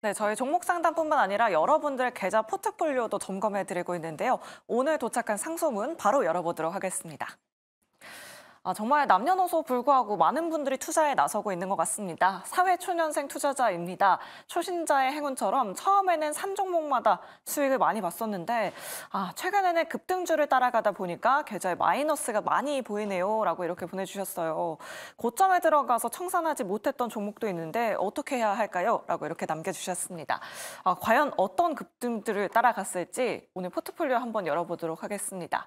네, 저희 종목 상담뿐만 아니라 여러분들 의 계좌 포트폴리오도 점검해 드리고 있는데요. 오늘 도착한 상소문 바로 열어보도록 하겠습니다. 아, 정말 남녀노소 불구하고 많은 분들이 투자에 나서고 있는 것 같습니다. 사회초년생 투자자입니다. 초신자의 행운처럼 처음에는 산 종목마다 수익을 많이 봤었는데 아, 최근에는 급등주를 따라가다 보니까 계좌에 마이너스가 많이 보이네요. 라고 이렇게 보내주셨어요. 고점에 들어가서 청산하지 못했던 종목도 있는데 어떻게 해야 할까요? 라고 이렇게 남겨주셨습니다. 아, 과연 어떤 급등들을 따라갔을지 오늘 포트폴리오 한번 열어보도록 하겠습니다.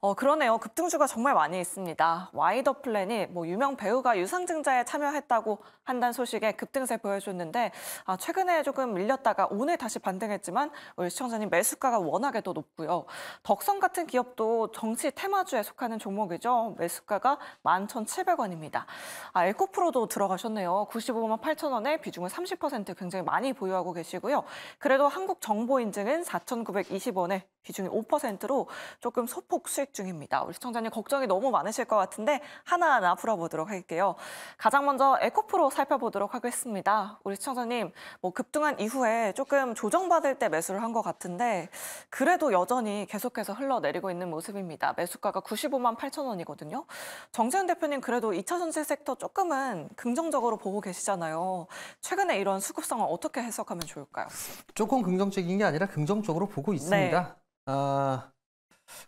어, 그러네요. 급등주가 정말 많이 있습니다. 와이더 플랜이 뭐 유명 배우가 유상증자에 참여했다고 한단 소식에 급등세 보여줬는데 아, 최근에 조금 밀렸다가 오늘 다시 반등했지만 우리 시청자님 매수가가 워낙에 더 높고요. 덕성 같은 기업도 정치 테마주에 속하는 종목이죠. 매수가가 11,700원입니다. 아, 에코프로도 들어가셨네요. 95만 8천 원에 비중은 30% 굉장히 많이 보유하고 계시고요. 그래도 한국 정보 인증은 4,920원에 비중이 5%로 조금 소폭 수익 수색 중입니다. 우리 시청자님 걱정이 너무 많으실 것 같은데 하나하나 풀어보도록 할게요. 가장 먼저 에코프로 살펴보도록 하겠습니다. 우리 시청자님 뭐 급등한 이후에 조금 조정받을 때 매수를 한 것 같은데 그래도 여전히 계속해서 흘러내리고 있는 모습입니다. 매수가가 95만 8천 원이거든요. 정세현 대표님 그래도 2차 전지 섹터 조금은 긍정적으로 보고 계시잖아요. 최근에 이런 수급상을 어떻게 해석하면 좋을까요? 조금 긍정적인 게 아니라 긍정적으로 보고 있습니다. 네. 아,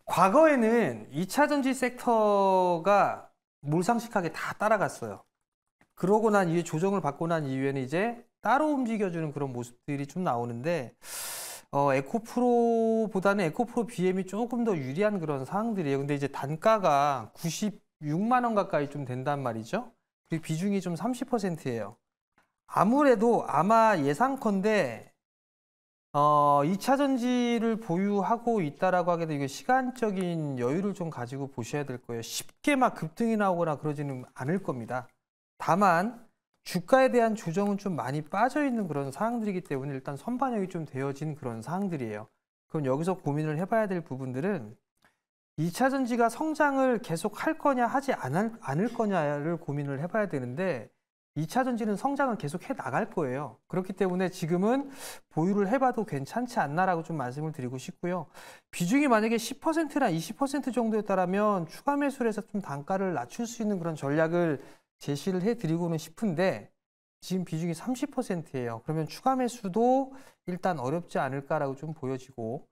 과거에는 2차 전지 섹터가 몰상식하게 다 따라갔어요. 그러고 난 이후에 조정을 받고 난 이후에는 이제 따로 움직여주는 그런 모습들이 좀 나오는데 어, 에코프로보다는 에코프로 BM이 조금 더 유리한 그런 상황들이에요. 근데 이제 단가가 96만 원 가까이 좀 된단 말이죠. 그리고 비중이 좀 30%예요. 아무래도 아마 예상컨대 어, 2차 전지를 보유하고 있다라고 하게 되면 시간적인 여유를 좀 가지고 보셔야 될 거예요. 쉽게 막 급등이 나오거나 그러지는 않을 겁니다. 다만 주가에 대한 조정은 좀 많이 빠져 있는 그런 상황들이기 때문에 일단 선반영이 좀 되어진 그런 상황들이에요. 그럼 여기서 고민을 해봐야 될 부분들은 2차 전지가 성장을 계속 할 거냐 하지 않을, 않을 거냐를 고민을 해봐야 되는데 2차 전지는 성장은 계속 해 나갈 거예요. 그렇기 때문에 지금은 보유를 해봐도 괜찮지 않나라고 좀 말씀을 드리고 싶고요. 비중이 만약에 10%나 20% 정도였다면 추가 매수해서 를좀 단가를 낮출 수 있는 그런 전략을 제시를 해드리고는 싶은데 지금 비중이 30%예요. 그러면 추가 매수도 일단 어렵지 않을까라고 좀 보여지고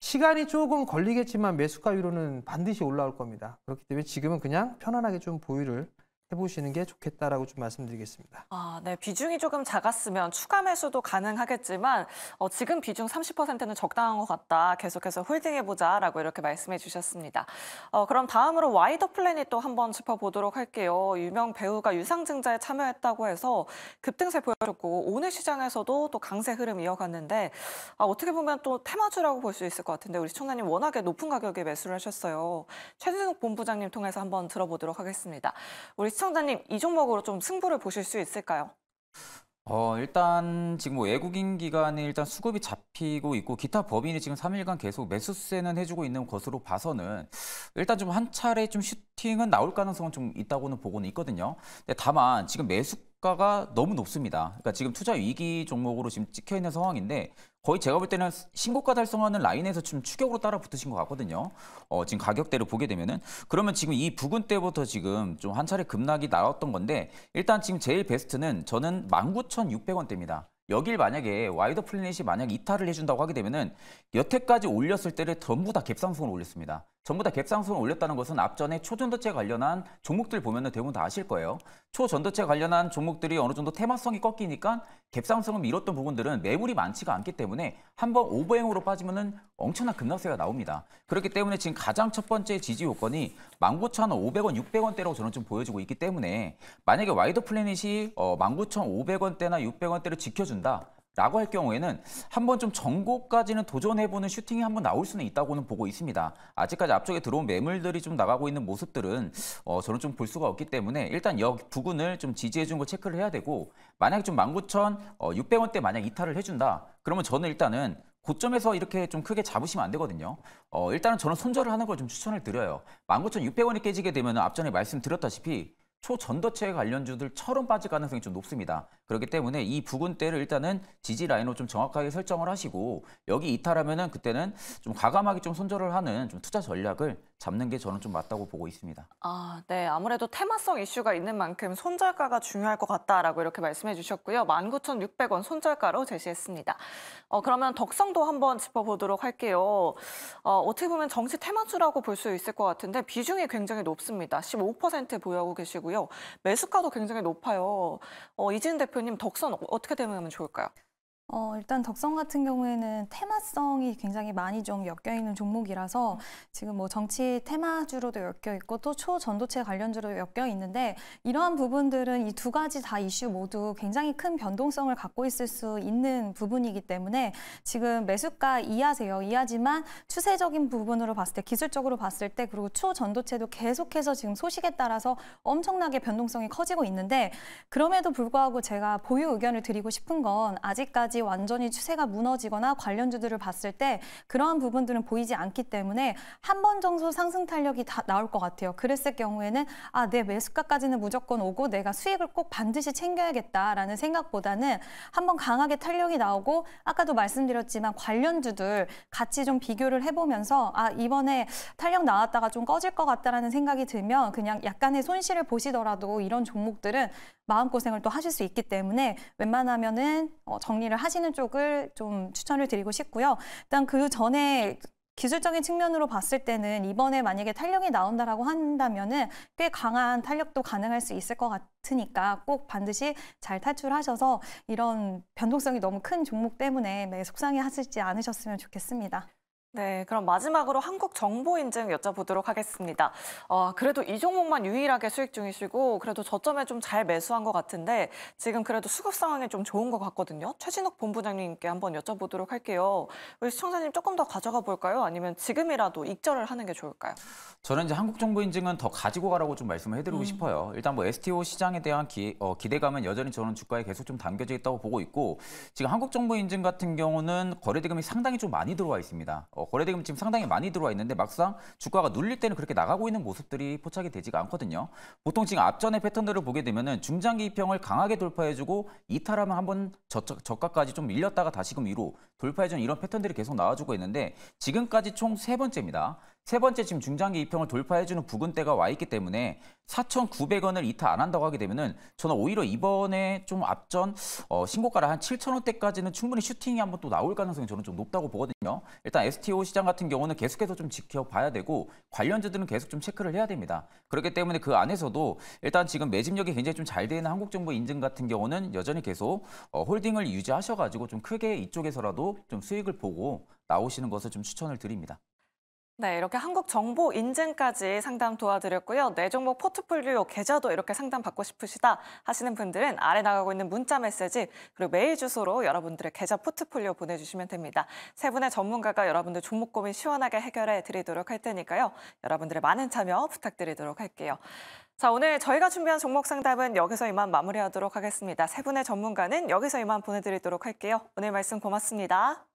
시간이 조금 걸리겠지만 매수가위로는 반드시 올라올 겁니다. 그렇기 때문에 지금은 그냥 편안하게 좀 보유를 해보시는 게 좋겠다라고 좀 말씀드리겠습니다. 아, 네. 비중이 조금 작았으면 추가 매수도 가능하겠지만 어, 지금 비중 30%는 적당한 것 같다. 계속해서 홀딩해보자라고 이렇게 말씀해 주셨습니다. 어, 그럼 다음으로 와이더 플래닛 또 한번 짚어보도록 할게요. 유명 배우가 유상증자에 참여했다고 해서 급등세 보여줬고 오늘 시장에서도 또 강세 흐름 이어갔는데 아, 어떻게 보면 또 테마주라고 볼 수 있을 것 같은데 우리 총장님 워낙에 높은 가격에 매수를 하셨어요. 최진욱 본부장님 통해서 한번 들어보도록 하겠습니다. 우리 시청자님 이 종목으로 좀 승부를 보실 수 있을까요? 어, 일단 지금 뭐 외국인 기관에 일단 수급이 잡히고 있고 기타 법인이 지금 3일간 계속 매수세는 해주고 있는 것으로 봐서는 일단 좀 한 차례 좀 슈팅은 나올 가능성은 좀 있다고는 보고는 있거든요. 근데 다만 지금 매수 주가가 너무 높습니다. 그러니까 지금 투자 위기 종목으로 지금 찍혀 있는 상황인데 거의 제가 볼 때는 신고가 달성하는 라인에서 좀 추격으로 따라 붙으신 것 같거든요. 어, 지금 가격대를 보게 되면은 그러면 지금 이 부근 때부터 지금 좀 한 차례 급락이 나왔던 건데 일단 지금 제일 베스트는 저는 19,600원대입니다. 여길 만약에 와이더 플래닛이 만약 이탈을 해준다고 하게 되면은 여태까지 올렸을 때를 전부 다갭상승을 올렸습니다. 전부 다객상승을 올렸다는 것은 앞전에 초전도체 관련한 종목들 보면 대부분 다 아실 거예요. 초전도체 관련한 종목들이 어느 정도 테마성이 꺾이니까 갭상승을 밀었던 부분들은 매물이 많지가 않기 때문에 한번 오버행으로 빠지면 은 엄청난 급락세가 나옵니다. 그렇기 때문에 지금 가장 첫 번째 지지 요건이 19,500원, 600원대라고 저는 좀 보여지고 있기 때문에 만약에 와이드 플래닛이 19,500원대나 어, 600원대를 지켜준다. 라고 할 경우에는 한번 좀 전고까지는 도전해보는 슈팅이 한번 나올 수는 있다고는 보고 있습니다. 아직까지 앞쪽에 들어온 매물들이 좀 나가고 있는 모습들은 어, 저는 좀 볼 수가 없기 때문에 일단 역 부근을 좀 지지해준 걸 체크를 해야 되고 만약에 좀 19,600원대 어, 만약 이탈을 해준다 그러면 저는 일단은 고점에서 이렇게 좀 크게 잡으시면 안 되거든요. 어, 일단은 저는 손절을 하는 걸 좀 추천을 드려요. 19,600원이 깨지게 되면 앞전에 말씀드렸다시피 초전도체 관련주들처럼 빠질 가능성이 좀 높습니다. 그렇기 때문에 이 부근대를 일단은 지지 라인으로 좀 정확하게 설정을 하시고 여기 이탈하면은 그때는 좀 과감하게 좀 손절을 하는 좀 투자 전략을 잡는 게 저는 좀 맞다고 보고 있습니다. 아, 네. 아무래도 테마성 이슈가 있는 만큼 손절가가 중요할 것 같다라고 이렇게 말씀해 주셨고요. 19,600원 손절가로 제시했습니다. 어, 그러면 덕성도 한번 짚어보도록 할게요. 어, 어떻게 보면 정치 테마주라고 볼 수 있을 것 같은데 비중이 굉장히 높습니다. 15% 보유하고 계시고요. 매수가도 굉장히 높아요. 어, 이진 대표님 덕선 어떻게 대응하면 좋을까요? 어, 일단 덕성 같은 경우에는 테마성이 굉장히 많이 좀 엮여 있는 종목이라서 지금 뭐 정치 테마주로도 엮여 있고 또 초전도체 관련주로 엮여 있는데 이러한 부분들은 이 두 가지 다 이슈 모두 굉장히 큰 변동성을 갖고 있을 수 있는 부분이기 때문에 지금 매수가 이하세요. 이하지만 추세적인 부분으로 봤을 때 기술적으로 봤을 때 그리고 초전도체도 계속해서 지금 소식에 따라서 엄청나게 변동성이 커지고 있는데 그럼에도 불구하고 제가 보유 의견을 드리고 싶은 건 아직까지 아직 완전히 추세가 무너지거나 관련주들을 봤을 때 그러한 부분들은 보이지 않기 때문에 한 번 정도 상승 탄력이 다 나올 것 같아요. 그랬을 경우에는 아, 내 매수가까지는 무조건 오고 내가 수익을 꼭 반드시 챙겨야겠다라는 생각보다는 한 번 강하게 탄력이 나오고 아까도 말씀드렸지만 관련주들 같이 좀 비교를 해보면서 아, 이번에 탄력 나왔다가 좀 꺼질 것 같다라는 생각이 들면 그냥 약간의 손실을 보시더라도 이런 종목들은 마음고생을 또 하실 수 있기 때문에 웬만하면은 어, 정리를 하 하시는 쪽을 좀 추천을 드리고 싶고요. 일단 그 전에 기술적인 측면으로 봤을 때는 이번에 만약에 탄력이 나온다라고 한다면은 꽤 강한 탄력도 가능할 수 있을 것 같으니까 꼭 반드시 잘 탈출하셔서 이런 변동성이 너무 큰 종목 때문에 속상해 하시지 않으셨으면 좋겠습니다. 네, 그럼 마지막으로 한국 정보 인증 여쭤보도록 하겠습니다. 어, 그래도 이 종목만 유일하게 수익 중이시고 그래도 저점에 좀 잘 매수한 것 같은데 지금 그래도 수급 상황이 좀 좋은 것 같거든요. 최진욱 본부장님께 한번 여쭤보도록 할게요. 우리 시청자님 조금 더 가져가 볼까요? 아니면 지금이라도 익절을 하는 게 좋을까요? 저는 이제 한국 정보 인증은 더 가지고 가라고 좀 말씀을 해드리고 음. 싶어요. 일단 뭐 STO 시장에 대한 기, 어, 기대감은 여전히 저는 주가에 계속 좀 담겨져 있다고 보고 있고 지금 한국 정보 인증 같은 경우는 거래대금이 상당히 좀 많이 들어와 있습니다. 어, 거래대금 지금 상당히 많이 들어와 있는데 막상 주가가 눌릴 때는 그렇게 나가고 있는 모습들이 포착이 되지가 않거든요. 보통 지금 앞전의 패턴들을 보게 되면은 중장기 입형을 강하게 돌파해주고 이탈하면 한번 저가까지 좀 밀렸다가 다시금 위로 돌파해준 이런 패턴들이 계속 나와주고 있는데 지금까지 총 세 번째입니다. 세 번째 지금 중장기 이평을 돌파해주는 부근대가 와 있기 때문에 4,900원을 이탈 안 한다고 하게 되면은 저는 오히려 이번에 좀 앞전 어, 신고가를 한 7,000원대까지는 충분히 슈팅이 한번 또 나올 가능성이 저는 좀 높다고 보거든요. 일단 STO 시장 같은 경우는 계속해서 좀 지켜봐야 되고 관련주들은 계속 좀 체크를 해야 됩니다. 그렇기 때문에 그 안에서도 일단 지금 매집력이 굉장히 좀 잘 되는 한국 정부 인증 같은 경우는 여전히 계속 어, 홀딩을 유지하셔가지고 좀 크게 이쪽에서라도 좀 수익을 보고 나오시는 것을 좀 추천을 드립니다. 네, 이렇게 한국 정보 인증까지 상담 도와드렸고요. 내 종목 포트폴리오 계좌도 이렇게 상담받고 싶으시다 하시는 분들은 아래 나가고 있는 문자 메시지 그리고 메일 주소로 여러분들의 계좌 포트폴리오 보내주시면 됩니다. 세 분의 전문가가 여러분들 종목 고민 시원하게 해결해 드리도록 할 테니까요. 여러분들의 많은 참여 부탁드리도록 할게요. 자, 오늘 저희가 준비한 종목 상담은 여기서 이만 마무리하도록 하겠습니다. 세 분의 전문가는 여기서 이만 보내드리도록 할게요. 오늘 말씀 고맙습니다.